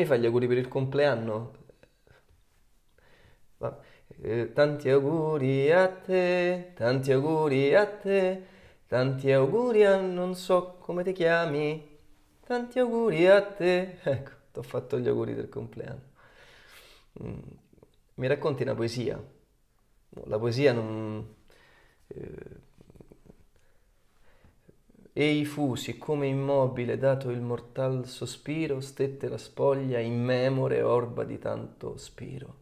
Mi fai gli auguri per il compleanno? Eh, tanti auguri a te, tanti auguri a te, tanti auguri a non so come ti chiami, tanti auguri a te. Ecco, ti ho fatto gli auguri del compleanno. Mm. Mi racconti una poesia? La poesia non... Eh, Ei fu, siccome immobile, dato il mortal sospiro, stette la spoglia in memore orba di tanto spiro.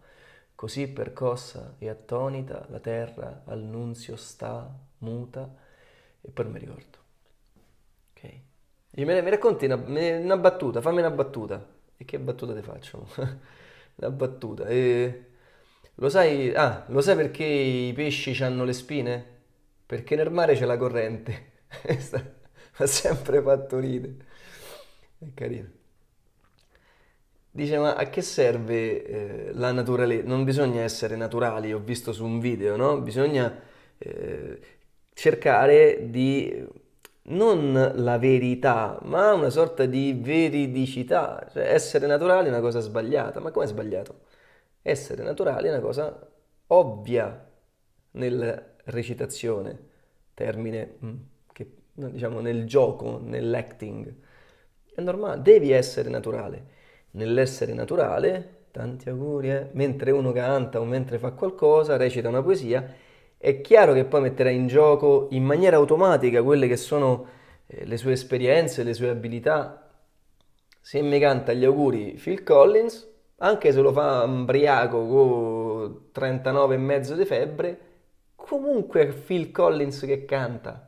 Così percossa e attonita la terra al nunzio sta, muta, e poi non mi ricordo. Ok? E me, mi racconti una, una, battuta, fammi una battuta. E che battuta ti faccio? una battuta. E... Lo sai, ah, lo sai perché i pesci hanno le spine? Perché nel mare c'è la corrente. ha sempre fatto ridere. È carino. Dice, ma a che serve eh, la naturalezza? Non bisogna essere naturali, ho visto su un video, no? Bisogna eh, cercare di non la verità, ma una sorta di veridicità. Cioè, essere naturali è una cosa sbagliata. Ma com'è sbagliato? Essere naturali è una cosa ovvia nella recitazione. Termine... Mm diciamo, nel gioco, nell'acting. È normale, devi essere naturale. Nell'essere naturale, tanti auguri, eh? mentre uno canta o mentre fa qualcosa, recita una poesia, è chiaro che poi metterà in gioco in maniera automatica quelle che sono eh, le sue esperienze, le sue abilità. Se mi canta gli auguri Phil Collins, anche se lo fa ambriaco con 39 e mezzo di febbre, comunque è Phil Collins che canta.